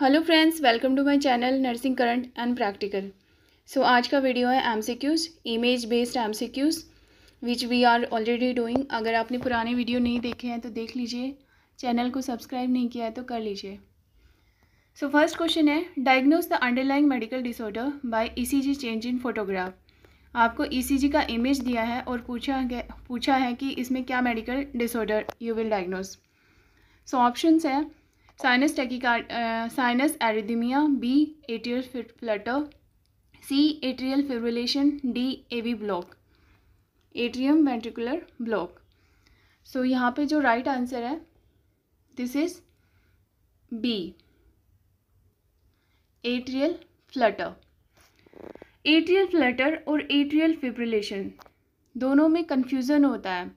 Hello friends welcome to my channel nursing current and practical so आज का video है MCQs image based MCQs which we are already doing अगर आपने पुराने video नहीं देखे हैं तो देख लीजिए चैनल को सब्सक्राइब नहीं किया है तो कर लीजिए सो फर्स्ट क्वेश्चन है diagnose the underlying medical disorder C G change in photograph आपको ई e का इमेज दिया है और पूछा गया पूछा है कि इसमें क्या medical disorder you will diagnose so options है sinus tachycardia sinus arrhythmia B atrial flutter C atrial fibrillation D A V block atrium ventricular block so यहाँ पे जो राइट right आंसर है this is B atrial flutter atrial flutter और atrial fibrillation दोनों में confusion होता है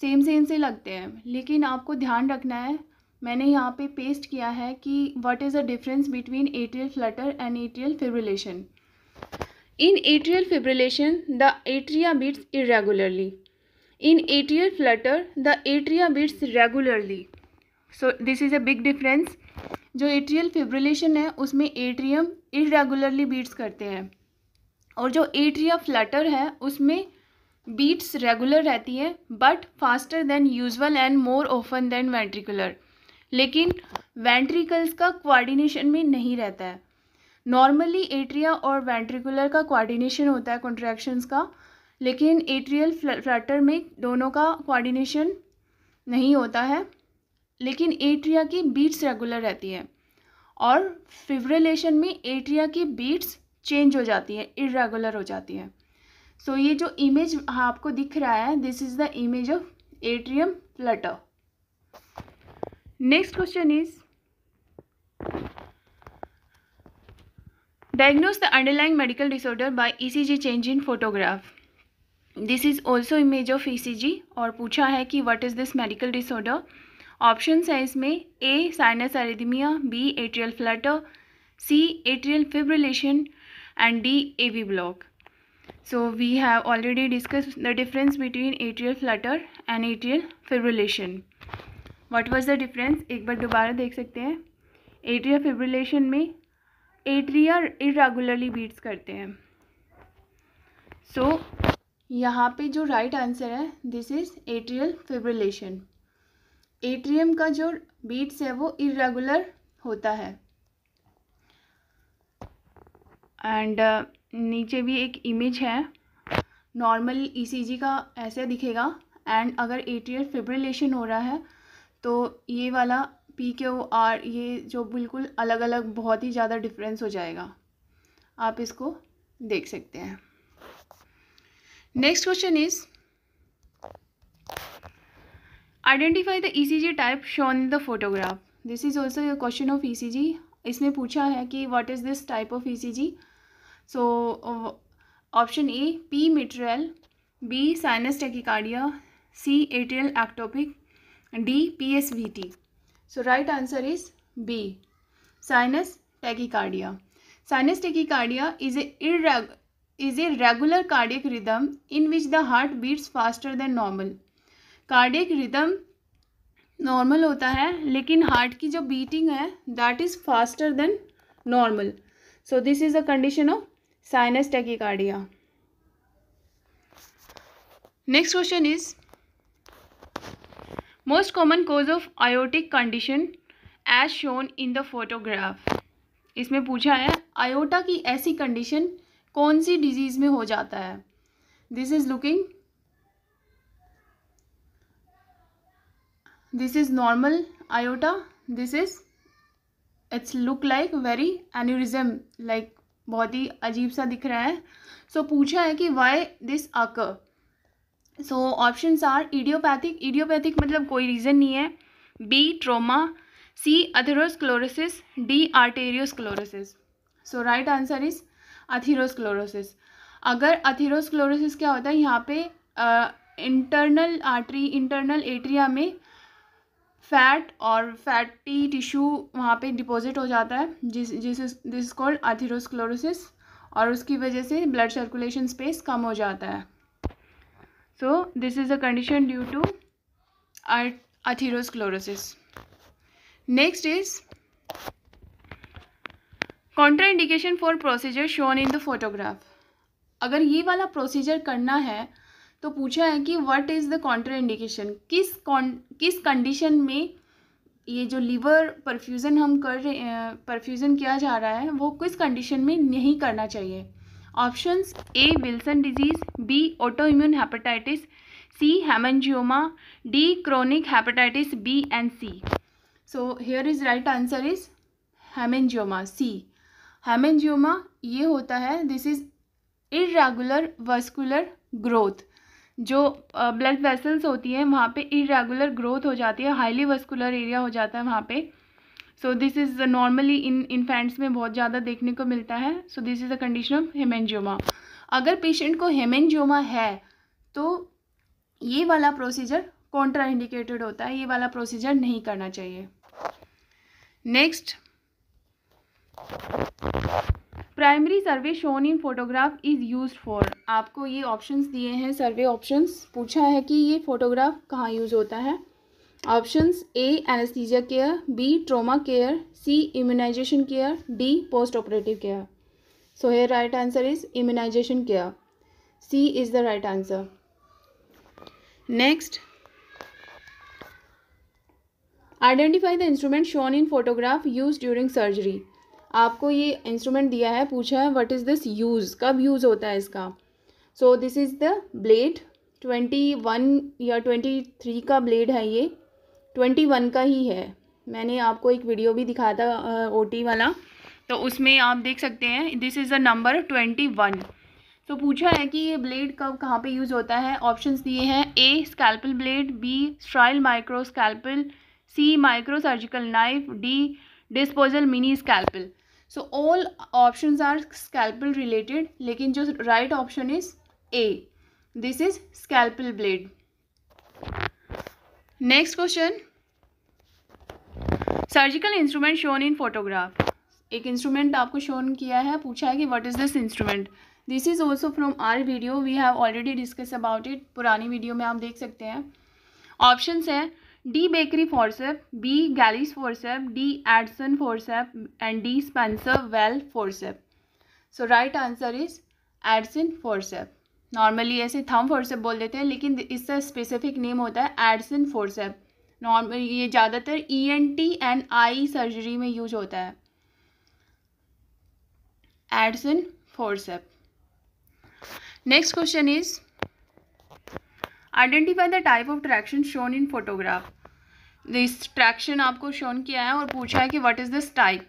same same से लगते हैं लेकिन आपको ध्यान रखना है मैंने यहाँ पे पेस्ट किया है कि what is the difference between atrial flutter and atrial fibrillation in atrial fibrillation the atria beats irregularly in atrial flutter the atria beats regularly so this is a big difference जो atrial fibrillation है उसमें atrium irregularly beats करते हैं और जो atria Flutter है उसमें beats regular रहती है but faster than usual and more often than ventricular लेकिन वेंट्रिकल्स का कोऑर्डिनेशन में नहीं रहता है नॉर्मली एट्रिया और वेंट्रिकुलर का कोऑर्डिनेशन होता है कॉन्ट्रैक्शंस का लेकिन एट्रियल फ्लटर में दोनों का कोऑर्डिनेशन नहीं होता है लेकिन एट्रिया की बीट्स रेगुलर रहती है और फिब्रिलेशन में एट्रिया की बीट्स चेंज हो जाती है इरेगुलर हो जाती है सो so, ये जो इमेज आपको दिख रहा है this is the image of atrium flutter next question is diagnose the underlying medical disorder by G change in photograph this is also image of E C G और पूछा है कि what is this medical disorder option है इसमें A sinus arrhythmia B atrial flutter C atrial fibrillation and D A V block so we have already discuss the difference between atrial flutter and atrial fibrillation what was the difference एक बार दोबारा देख सकते हैं atria fibrillation में atria irregularly beats करते हैं so so, यहाँ पे जो राइट right आंसर है this is atrial fibrillation atrium का जो बीट्स है वो इरेगुलर होता है एंड uh, नीचे भी एक इमेज है नॉर्मल ईसीजी e का ऐसे दिखेगा एंड अगर एट्रियल फिब्रिलेशन हो रहा है तो ये वाला पी के ओ आर ये जो बिल्कुल अलग अलग बहुत ही ज़्यादा डिफरेंस हो जाएगा आप इसको देख सकते हैं next question is identify the E C G type shown the photograph this is also a question of E C G इसमें पूछा है कि what is this type of E C G so option A P mitral B sinus tachycardia C atrial ectopic D P S V T so right answer is B sinus tachycardia sinus tachycardia is a is a regular cardiac rhythm in which the heart beats faster than normal cardiac rhythm normal होता है लेकिन heart की जो beating है that is faster than normal so this is a condition of sinus tachycardia next question is most common cause of aortic condition as shown in the photograph इसमें पूछा है iota की ऐसी कंडीशन कौन सी disease में हो जाता है this is looking this is normal aorta this is its look like very aneurysm like बहुत ही अजीब सा दिख रहा है सो so, पूछा है कि वाई दिस आकर so option are idiopathic idiopathic मतलब कोई रीज़न नहीं है B trauma C atherosclerosis D arteriosclerosis so right answer is atherosclerosis अगर अथीरोस्क्लोरोसिस क्या होता है यहाँ पे इंटरनल आर्टरी इंटरनल एट्रिया में फैट और फैटी टिश्यू वहाँ पे डिपॉजिट हो जाता है जिस जिस दिस कॉल्ड अथिरोस्लोरोसिस और उसकी वजह से ब्लड सर्कुलेशन स्पेस कम हो जाता है so this is a condition due to atherosclerosis next is contraindication for procedure shown in the photograph अगर ये वाला प्रोसीजर करना है तो पूछा है कि what is the contraindication किस कौन किस कंडीशन में ये जो लीवर परफ्यूज़न हम कर रहे परफ्यूज़न किया जा रहा है वो किस कंडीशन में नहीं करना चाहिए options A Wilson disease B auto immune hepatitis C hemangioma D chronic hepatitis B and C so here is right answer is hemangioma C hemangioma ये होता है this is irregular vascular growth जो blood vessels होती हैं वहाँ पे irregular growth हो जाती है हाईली वस्कुलर एरिया हो जाता है वहाँ पे so this is normally in infants में बहुत ज़्यादा देखने को मिलता है so this is a condition of hemangioma अगर पेशेंट को हेमेंजोमा है तो ये वाला प्रोसीजर इंडिकेटेड होता है ये वाला प्रोसीजर नहीं करना चाहिए next primary survey shown in photograph is use for आपको ये ऑप्शंस दिए हैं सर्वे ऑप्शंस पूछा है कि ये फ़ोटोग्राफ कहाँ यूज़ होता है options A anaesthesia care B trauma care C immunisation care D post operative care so here right answer is immunisation care C is the right answer next identify the instrument shown in photograph use during surgery आपको ये instrument दिया है पूछा है what is this use कब use होता है इसका so this is the blade twenty one या ट्वेंटी थ्री का ब्लेड है ये ट्वेंटी वन का ही है मैंने आपको एक वीडियो भी दिखाया था ओ टी वाला तो उसमें आप देख सकते हैं this is the number twenty one तो पूछा है कि ये ब्लेड कब कहाँ पे यूज़ होता है ऑप्शंस दिए हैं A scalpel blade B sterile micro scalpel C micro surgical knife D disposal mini scalpel so all options are scalpel related लेकिन जो right option is A this is scalpel blade next question surgical instrument shown in photograph एक instrument आपको shown किया है पूछा है कि what is this instrument this is also from our video we have already discuss about it पुरानी video में आप देख सकते हैं ऑप्शन है D bakery forcep B Gillies forcep D Adson forcep and D Spencer Wells forcep so right answer is Adson forcep normally ऐसे thumb forceps बोल देते हैं लेकिन इसका स्पेसिफिक नेम होता है एडसन फोरसेप नॉर्मल ये ज़्यादातर E N T and I surgery में यूज होता है Adson forcep next question is identify the type of traction shown in photograph this traction आपको शोन किया है और पूछा है कि what is this type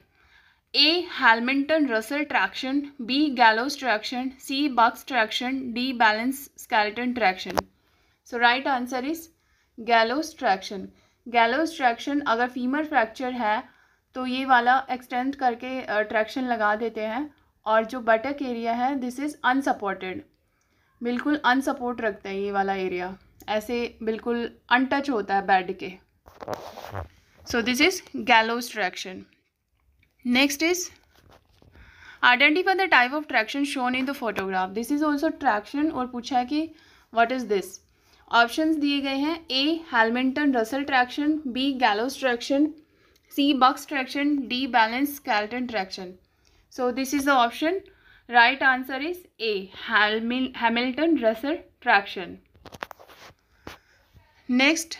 A Hamilton Russell traction B gallows traction C Bucks traction D balance skeleton traction so right answer is Gallows traction Gallows traction अगर femur fracture है तो ये वाला एक्सटेंड करके ट्रैक्शन लगा देते हैं और जो बटक एरिया है दिस इज़ अनसपोर्टेड बिल्कुल अनसपोर्ट रखते हैं ये वाला एरिया ऐसे बिल्कुल अनटच होता है बेड के so this is gallows traction next is identify the type of traction shown in the photograph this is also traction और पूछा है कि what इज दिस ऑप्शन दिए गए हैं A Hamilton Russell traction B gallows traction C Bucks traction D balance skeletal traction so this is the option right answer is A Hamilton Russell traction next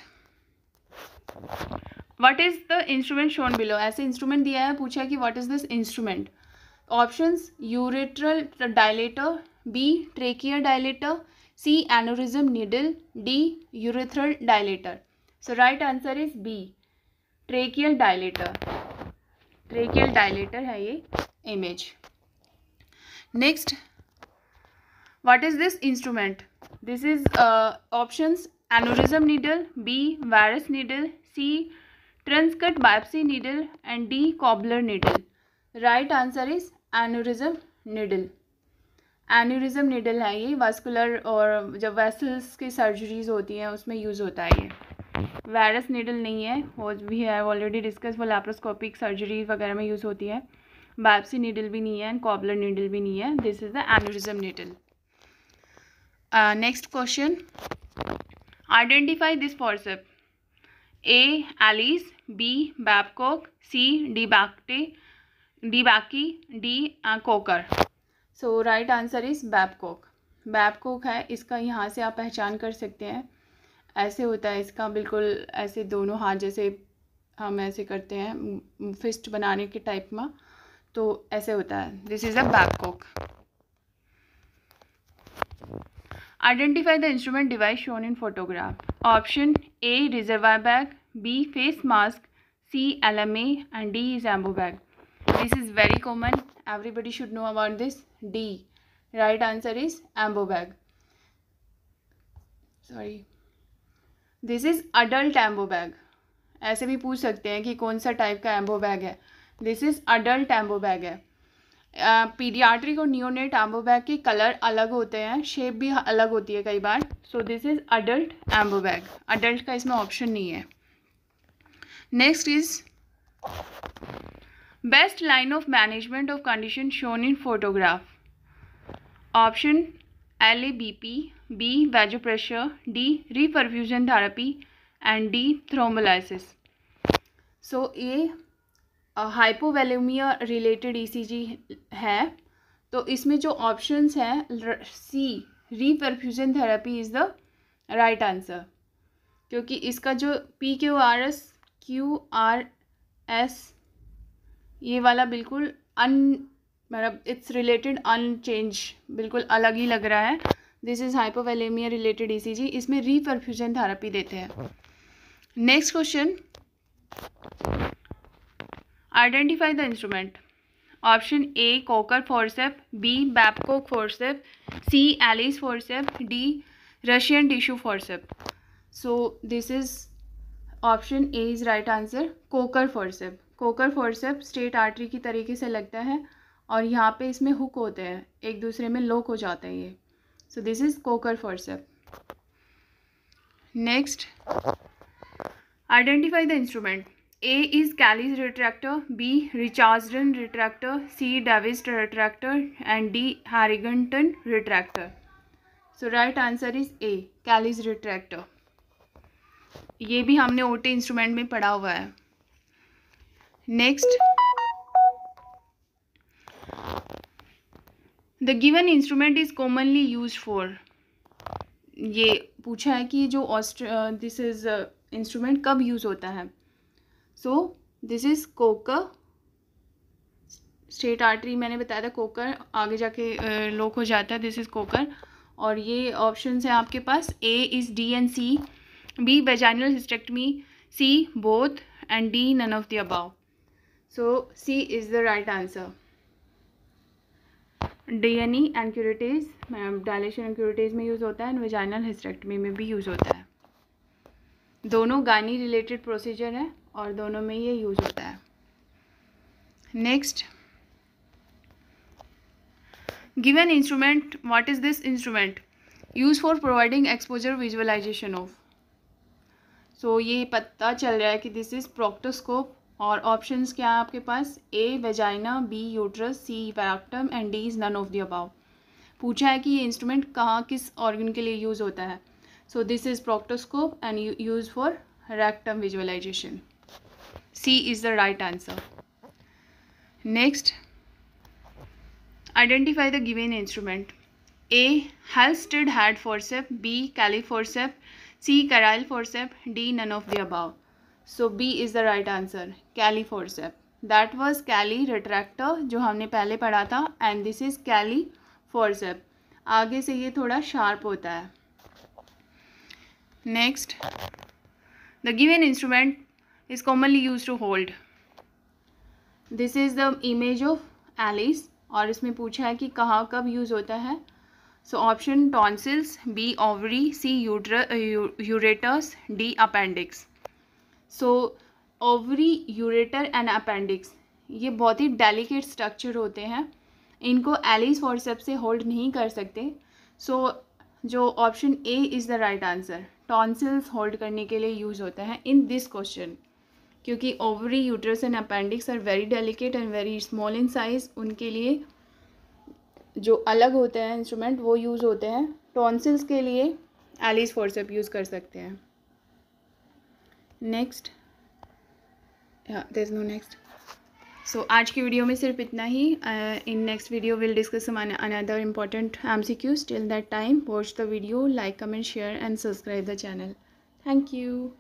what is the instrument shown below ऐसे instrument दिया है पूछा कि what is this instrument option ureteral dilator B tracheal dilator C aneurysm needle D urethral dilator so right answer is B tracheal dilator tracheal dilator है ये image next what is this instrument this is option aneurysm needle B Veress needle C transcut biopsy needle and D cobbler needle right answer is aneurysm needle aneurysm needle है ये vascular और जब vessels की surgeries होती हैं उसमें use होता है ये वायरस निडल नहीं है वो भी है ऑलरेडी डिस्कस वो लैप्रोस्कोपिक सर्जरी वगैरह में यूज़ होती है बायोप्सी निडल भी नहीं है एंड कॉबलर निडल भी नहीं है this is the aneurysm needle next question identify this forcep A Allis B Babcock C D बाकटे डी बाकी D Kocher so right answer is Babcock Babcock है इसका यहाँ से आप पहचान कर सकते हैं ऐसे होता है इसका बिल्कुल ऐसे दोनों हाथ जैसे हम ऐसे करते हैं फिस्ट बनाने के टाइप में तो ऐसे होता है this is a Babcock identify the instrument device shown in photograph option A reservoir bag B face mask C L M A and D is Ambu bag this is very common everybody should know about this D right answer is Ambu bag sorry this is adult Ambu bag ऐसे भी पूछ सकते हैं कि कौन सा type का Ambu bag है this is adult Ambu bag है पीडियाट्रिक और न्यूनेट एम्बोबैग के कलर अलग होते हैं शेप भी अलग होती है कई बार so this is adult Ambu bag adult का इसमें ऑप्शन नहीं है next is best line of management of condition shown in photograph option L A B P B pressure D reperfusion therapy and D thrombolysis so a hypovolemia related ECG है तो इसमें जो options हैं C reperfusion therapy is the right answer क्योंकि इसका जो P Q R S Q R S ये वाला बिल्कुल अन मतलब इट्स रिलेटेड अनचेंज बिल्कुल अलग ही लग रहा है this is hypovolemia related ECG इसमें रीपरफ्यूजन थेरेपी देते हैं next question identify the instrument option A Kocher forcep B Babcock forcep C Allis forcep D Russian tissue forcep so this is option A is right answer Kocher forcep Kocher forcep straight artery की तरीके से लगता है और यहाँ पे इसमें hook होते हैं एक दूसरे में लोक हो जाते हैं ये so this is Kocher forcep next identify the instrument A is Kelly's retractor B Richardson retractor C Davis retractor and D Harrington retractor so right answer is A Kelly's retractor ये भी हमने ओटे इंस्ट्रूमेंट में पढ़ा हुआ है next the given instrument is commonly use for ये पूछा है कि जो ऑस्ट्र दिस इज़ इंस्ट्रूमेंट कब यूज़ होता है so this is Kocher straight artery मैंने बताया था कोकर आगे जाके लोक हो जाता है दिस इज़ कोकर और ये ऑप्शन है आपके पास A is D and C B vaginal hysterectomy C both and D none of the above so C is the right answer D and E and curettage dilation and curettage में use होता है and vaginal hysterectomy में भी use होता है दोनों gynae related procedure है और दोनों में ये यूज होता है next given instrument what is this instrument use for providing exposure visualization of so ये पता चल रहा है कि दिस इज़ प्रोक्टोस्कोप और ऑप्शंस क्या है आपके पास A vagina B uterus C rectum and D is none of the above पूछा है कि ये इंस्ट्रूमेंट कहाँ किस ऑर्गन के लिए यूज़ होता है so this is proctoscope and use for rectum visualization C is the right answer next identify the given instrument A Halsted head forcep B Kelly forcep C Crile forcep D none of the above so B is the right answer Kelly forcep that was Kelly retractor जो हमने पहले पढ़ा था and this is Kelly forcep आगे से ये थोड़ा sharp होता है next the given instrument is commonly used to hold. This is the image of Alice और इसमें पूछा है कि कहाँ कब यूज़ होता है so option tonsils B ovary C ureters D appendix so ovary ureter and appendix ये बहुत ही डेलिकेट स्ट्रक्चर होते हैं इनको एलिस फॉरसेप से होल्ड नहीं कर सकते सो so, जो option A is the right answer tonsils hold करने के लिए यूज़ होता है इन दिस क्वेश्चन क्योंकि ovary uterus and appendix are very delicate and very small in size उनके लिए जो अलग होते हैं इंस्ट्रूमेंट वो यूज़ होते हैं टॉन्सिल्स के लिए एलिस फोर्सअप यूज़ कर सकते हैं नेक्स्ट नो नेक्स्ट सो आज की वीडियो में सिर्फ इतना ही in next video will discuss another important M C Qs till that time watch the video like comment share and subscribe the channel thank you